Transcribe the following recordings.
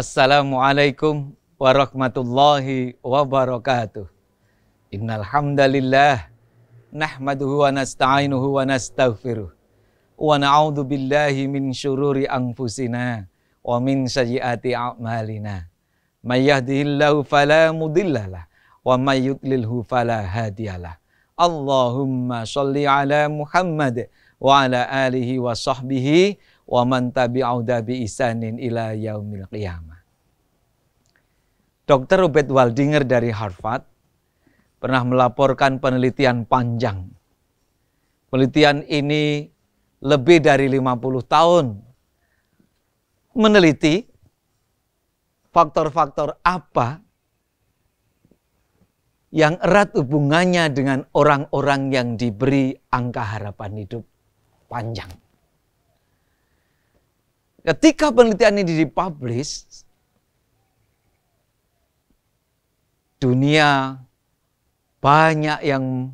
Assalamualaikum warahmatullahi wabarakatuh. Innal hamdalillah nahmaduhu wa nasta'inuhu wa nastaghfiruh wa na'udzu billahi min syururi anfusina wa min sayyiati a'malina. May yahdihillahu fala mudhillalah wa may yudlilhu fala hadiyalah. Allahumma shalli ala Muhammad wa ala alihi wa sahbihi wa man tabi'u bi isanin ila yaumil qiyamah. Dr. Robert Waldinger dari Harvard pernah melaporkan penelitian panjang. Penelitian ini lebih dari 50 tahun meneliti faktor-faktor apa yang erat hubungannya dengan orang-orang yang diberi angka harapan hidup panjang. Ketika penelitian ini dipublish, dunia banyak yang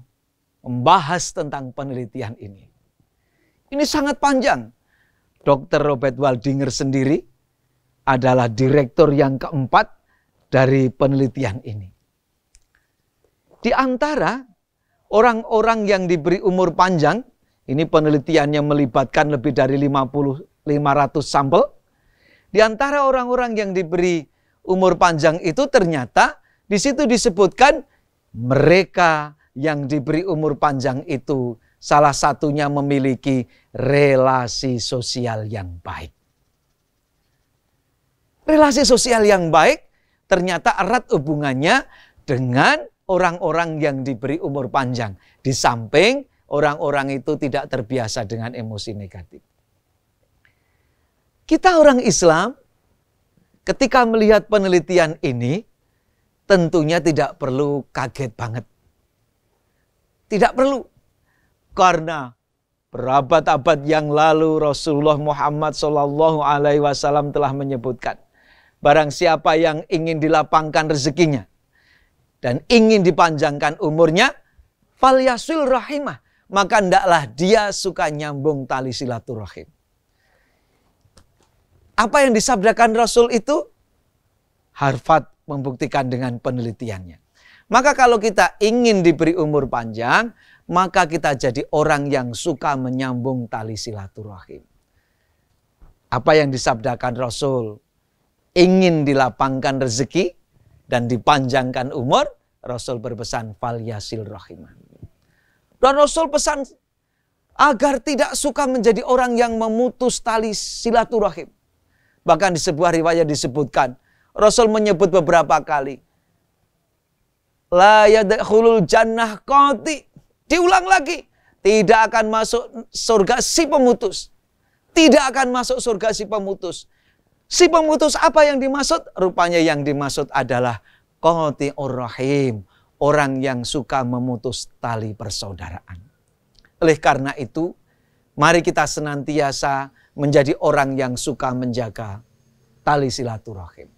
membahas tentang penelitian ini. Ini sangat panjang. Dr. Robert Waldinger sendiri adalah direktur yang keempat dari penelitian ini. Di antara orang-orang yang diberi umur panjang, ini penelitiannya melibatkan lebih dari 50 500 sampel. Di antara orang-orang yang diberi umur panjang itu ternyata di situ disebutkan mereka yang diberi umur panjang itu salah satunya memiliki relasi sosial yang baik. Relasi sosial yang baik ternyata erat hubungannya dengan orang-orang yang diberi umur panjang. Di samping orang-orang itu tidak terbiasa dengan emosi negatif. Kita orang Islam ketika melihat penelitian ini, tentunya tidak perlu kaget banget. Tidak perlu. Karena berabad-abad yang lalu Rasulullah Muhammad saw telah menyebutkan barang siapa yang ingin dilapangkan rezekinya dan ingin dipanjangkan umurnya falyasul rahimah maka ndaklah dia suka nyambung tali silaturahim. Apa yang disabdakan Rasul itu? Harfat membuktikan dengan penelitiannya. Maka kalau kita ingin diberi umur panjang, maka kita jadi orang yang suka menyambung tali silaturahim. Apa yang disabdakan Rasul, ingin dilapangkan rezeki dan dipanjangkan umur, Rasul berpesan fal yasil rahimah. Dan Rasul pesan agar tidak suka menjadi orang yang memutus tali silaturahim. Bahkan di sebuah riwayat disebutkan, Rasul menyebut beberapa kali. La yadkhulul jannah qati. Diulang lagi. Tidak akan masuk surga si pemutus. Tidak akan masuk surga si pemutus. Si pemutus apa yang dimaksud? Rupanya yang dimaksud adalah qati'ur rahim. Orang yang suka memutus tali persaudaraan. Oleh karena itu, mari kita senantiasa menjadi orang yang suka menjaga tali silaturahim.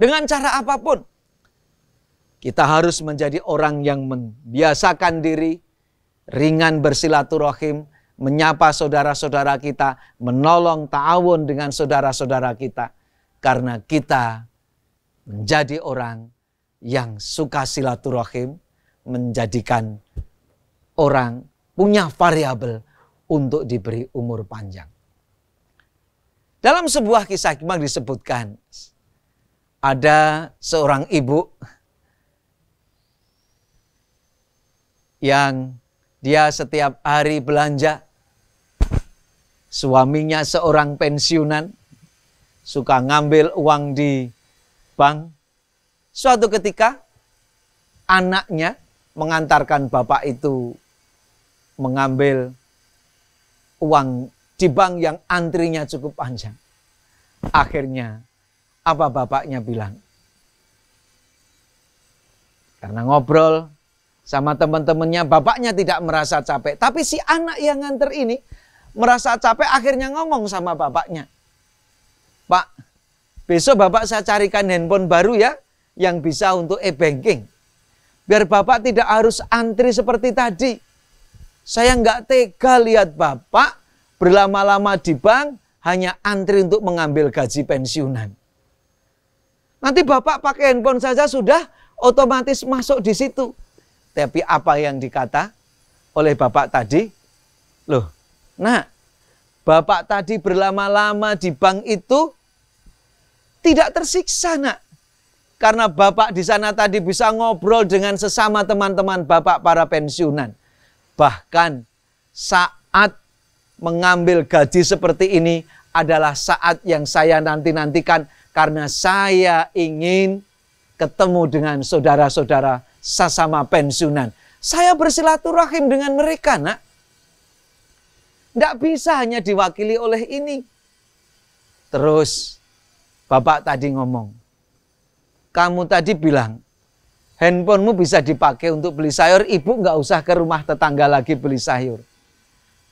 Dengan cara apapun. Kita harus menjadi orang yang membiasakan diri, ringan bersilaturahim, menyapa saudara-saudara kita, menolong ta'awun dengan saudara-saudara kita. Karena kita menjadi orang yang suka silaturahim, menjadikan orang punya variabel untuk diberi umur panjang. Dalam sebuah kisah hikmah disebutkan ada seorang ibu yang dia setiap hari belanja. Suaminya seorang pensiunan, suka ngambil uang di bank. Suatu ketika anaknya mengantarkan bapak itu mengambil uang di bank yang antrinya cukup panjang. Akhirnya apa bapaknya bilang. Karena ngobrol sama teman-temannya, bapaknya tidak merasa capek. Tapi si anak yang nganter ini merasa capek akhirnya ngomong sama bapaknya. Pak, besok bapak saya carikan handphone baru ya yang bisa untuk e-banking. Biar bapak tidak harus antri seperti tadi. Saya nggak tega lihat bapak berlama-lama di bank hanya antri untuk mengambil gaji pensiunan. Nanti Bapak pakai handphone saja sudah otomatis masuk di situ. Tapi apa yang dikata oleh Bapak tadi? Loh, nah Bapak tadi berlama-lama di bank itu tidak tersiksa nak. Karena Bapak di sana tadi bisa ngobrol dengan sesama teman-teman Bapak para pensiunan. Bahkan saat mengambil gaji seperti ini adalah saat yang saya nanti-nantikan karena saya ingin ketemu dengan saudara-saudara sesama pensiunan. Saya bersilaturahim dengan mereka, nak. Tidak bisa hanya diwakili oleh ini. Terus, Bapak tadi ngomong. Kamu tadi bilang, handphonemu bisa dipakai untuk beli sayur. Ibu nggak usah ke rumah tetangga lagi beli sayur.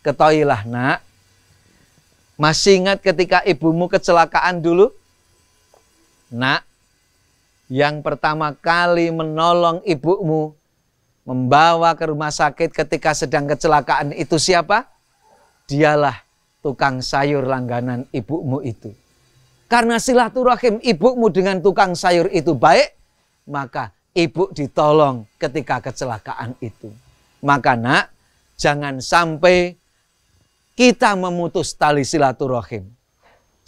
Ketahuilah, nak. Masih ingat ketika ibumu kecelakaan dulu? Nak, yang pertama kali menolong ibumu membawa ke rumah sakit ketika sedang kecelakaan itu siapa? Dialah tukang sayur langganan ibumu itu. Karena silaturahim ibumu dengan tukang sayur itu baik, maka ibu ditolong ketika kecelakaan itu. Maka nak, jangan sampai kita memutus tali silaturahim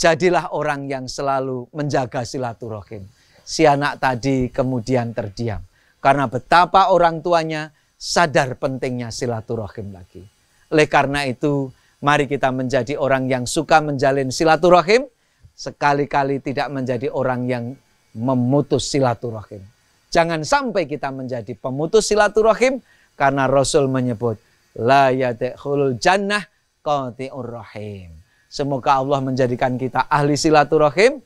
jadilah orang yang selalu menjaga silaturahim. Si anak tadi kemudian terdiam karena betapa orang tuanya sadar pentingnya silaturahim lagi. Oleh karena itu, mari kita menjadi orang yang suka menjalin silaturahim, sekali-kali tidak menjadi orang yang memutus silaturahim. Jangan sampai kita menjadi pemutus silaturahim karena Rasul menyebut la yadkhulul jannah qati'ur rahim. Semoga Allah menjadikan kita ahli silaturahim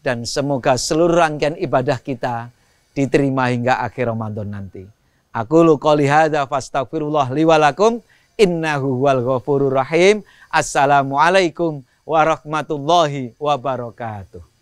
dan semoga seluruh rangkaian ibadah kita diterima hingga akhir Ramadan nanti. Aku lu qouli hadza fastaghfirullah li wa lakum innahu huwal ghafurur rahim. Assalamualaikum warahmatullahi wabarakatuh.